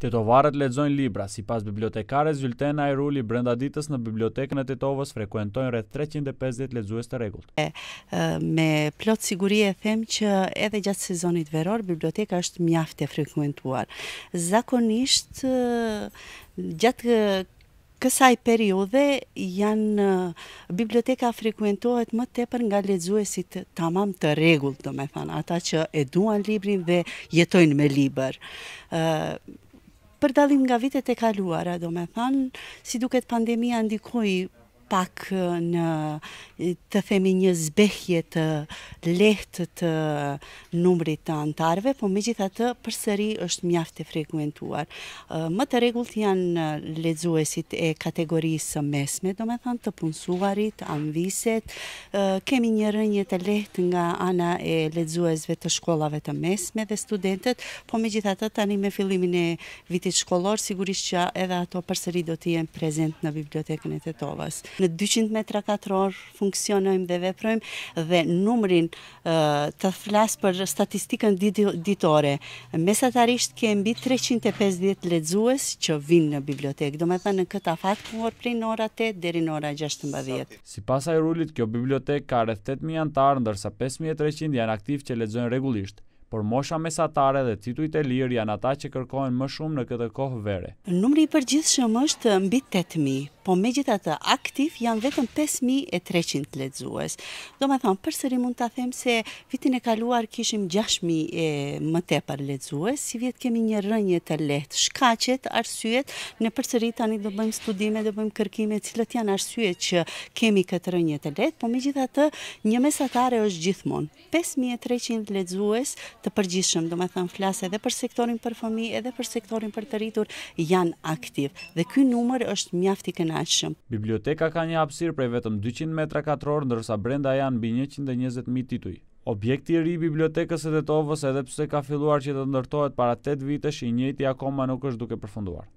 Tetovarët lexojnë libra, sipas bibliotekare Zylten Ajruli brenda ditës në bibliotekën e Tetovës frekuentojnë rreth 350 lexues të rregullt. me plot siguri e them që edhe gjatë sezonit veror biblioteka është mjaft e frekuentuar. Zakonisht gjatë kësaj periudhe janë biblioteka frekuentohet më tepër nga lexuesit tamam të rregullt, domethënë ata që e duan librin dhe jetojnë me libër. Ë për dalim nga vitet e kaluara, do me thanë, si duket pandemia ndikoj pak në të themi një zbehje të lehtë të numrit të antarve, po me gjitha të përsëri është mjaft e frekuentuar. Më të regullt janë ledzuesit e kategorisë mesme, do me thanë të punësuarit, anviset, kemi një rënjë të lehtë nga ana e ledzuesve të shkollave të mesme dhe studentet, po me gjitha të tani me fillimin e vitit shkollor, sigurisht që edhe ato përsëri do të jenë prezent në bibliotekën e të tovës në 200 metra katror funksionojmë dhe veprojmë dhe numrin të flasë për statistikën ditore. Mesatarisht mbi 350 ledzues që vinë në bibliotekë, do me thënë në këta fatë ku prej në ora 8 deri në ora 16. Si pasaj rullit, kjo bibliotekë ka rreth 8.000 antarë, ndërsa 5.300 janë aktiv që ledzojnë regullisht por mosha mesatare dhe titujt e lirë janë ata që kërkojnë më shumë në këtë kohë vere. Numri i përgjithshëm është mbi 8000, po me gjitha të aktiv janë vetëm 5.300 letëzues. Do me thamë, përsëri mund të them se vitin e kaluar kishim 6.000 e më tepar ledzues, si vjetë kemi një rënje të letë, shkacet, arsyet, në përsëri tani do bëjmë studime, do bëjmë kërkime, cilët janë arsyet që kemi këtë rënje të letë, po me gjitha të një mesatare është gjithmonë. 5.300 letëzues të përgjishëm, do me thamë, flase edhe për sektorin për fëmi, edhe për sektorin për të rritur, janë aktiv. Dhe ky numër është Biblioteka ka një hapësirë prej vetëm 200 metra katror, ndërsa brenda janë mbi 120.000 tituj. Objekti i ri i bibliotekës së Tovës edhe pse ka filluar që të ndërtohet para 8 vitesh, i njëti akoma nuk është duke përfunduar.